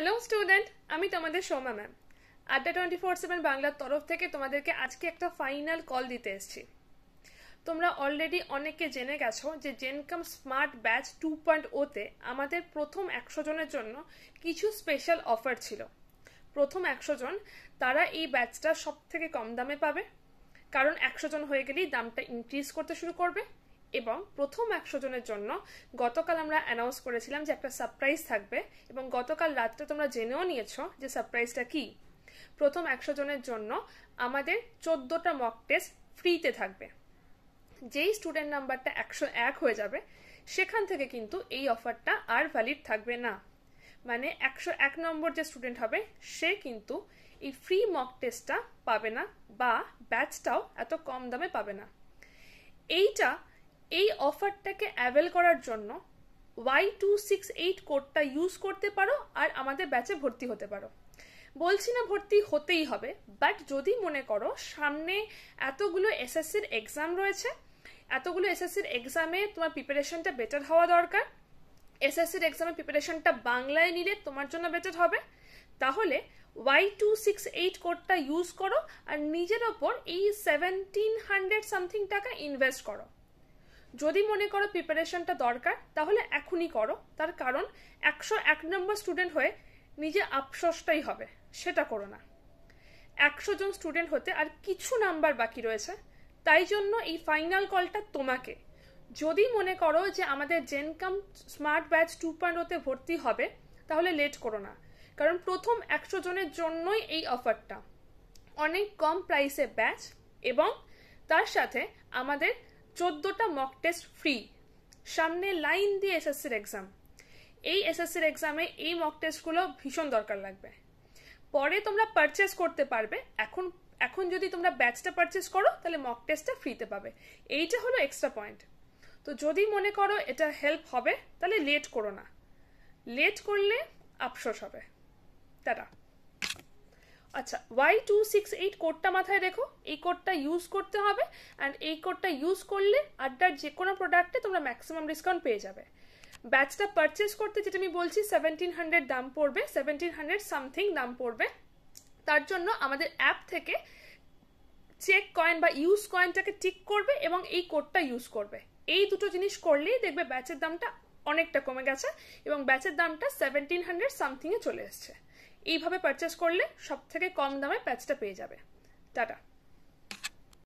hello student আমি তোমাদের Soma ma'am Adda twenty four seven বাংলার তরফ থেকে তোমাদেরকে আজকে একটা ফাইনাল কল দিতে এসেছি তোমরা অলরেডি অনেকে জেনে গেছো যে জেনকাম স্মার্ট ব্যাচ টু পয়েন্ট ওতে আমাদের প্রথম একশো জনের জন্য কিছু স্পেশাল অফার ছিল প্রথম একশো জন তারা এই ব্যাচটা সব থেকে কম দামে পাবে কারণ একশো জন হয়ে গেলেই দামটা ইনক্রিজ করতে শুরু করবে এবং প্রথম একশো জনের জন্য গতকাল আমরা অ্যানাউন্স করেছিলাম যে একটা সারপ্রাইজ থাকবে এবং গতকাল রাত্রে তোমরা জেনেও নিয়েছো যে সারপ্রাইজটা কি প্রথম একশো জনের জন্য আমাদের চোদ্দোটা মক টেস্ট ফ্রিতে থাকবে যেই স্টুডেন্ট নাম্বারটা একশো এক হয়ে যাবে সেখান থেকে কিন্তু এই অফারটা আর ভ্যালিড থাকবে না মানে একশো এক নম্বর যে স্টুডেন্ট হবে সে কিন্তু এই ফ্রি মক টেস্টটা পাবে না বা ব্যাচটাও এত কম দামে পাবে না এইটা এই অফারটাকে অ্যাভেল করার জন্য ওয়াই টু সিক্স এইট কোডটা ইউজ করতে পারো আর আমাদের ব্যাচে ভর্তি হতে পারো বলছি না ভর্তি হতেই হবে বাট যদি মনে করো সামনে এতগুলো এসএসসির এক্সাম রয়েছে এতগুলো এসএসসির এক্সামে তোমার প্রিপারেশনটা বেটার হওয়া দরকার এসএসসির এক্সামের প্রিপারেশনটা বাংলায় নিলে তোমার জন্য বেটার হবে তাহলে ওয়াই টু সিক্স এইট কোডটা ইউজ করো আর নিজের ওপর এই সেভেন্টিন হান্ড্রেড সামথিং টাকা ইনভেস্ট করো যদি মনে করো প্রিপারেশনটা দরকার তাহলে এখনই করো তার কারণ একশো এক নম্বর স্টুডেন্ট হয়ে নিজে আফসোসটাই হবে সেটা করো না একশো জন স্টুডেন্ট হতে আর কিছু নাম্বার বাকি রয়েছে তাই জন্য এই ফাইনাল কলটা তোমাকে যদি মনে করো যে আমাদের জেনকাম স্মার্ট ব্যাচ টু পয়েন্ট ভর্তি হবে তাহলে লেট করো না কারণ প্রথম একশো জনের জন্যই এই অফারটা অনেক কম প্রাইসে ব্যাচ এবং তার সাথে আমাদের চোদ্দোটা মক টেস্ট ফ্রি সামনে লাইন দিয়ে এসএসসির এক্সাম এই এসএসসির এক্সামে এই মক টেস্টগুলো ভীষণ দরকার লাগবে পরে তোমরা পারচেস করতে পারবে এখন এখন যদি তোমরা ব্যাচটা পারচেস করো তাহলে মক টেস্টটা ফ্রিতে পাবে এইটা হলো এক্সট্রা পয়েন্ট তো যদি মনে করো এটা হেল্প হবে তাহলে লেট করো না লেট করলে আফসোস হবে টাটা আচ্ছা ওয়াই টু সিক্স এইট কোডটা মাথায় রেখো এই কোডটা ইউজ করতে হবে অ্যান্ড এই কোডটা ইউজ করলে আড্ডার যে কোনো প্রোডাক্টে তোমরা ম্যাক্সিমাম ডিসকাউন্ট পেয়ে যাবে ব্যাচটা পারচেস করতে যেটা আমি বলছি সেভেন্টিন হান্ড্রেড দাম পড়বে সেভেন্টিন হান্ড্রেড সামথিং দাম পড়বে তার জন্য আমাদের অ্যাপ থেকে চেক কয়েন বা ইউজ কয়েনটাকে টিক করবে এবং এই কোডটা ইউজ করবে এই দুটো জিনিস করলেই দেখবে ব্যাচের দামটা অনেকটা কমে গেছে এবং ব্যাচের দামটা সেভেন্টিন হান্ড্রেড সামথিংয়ে চলে এসছে এইভাবে পারচেস করলে সব থেকে কম দামে প্যাচটা পেয়ে যাবে টাটা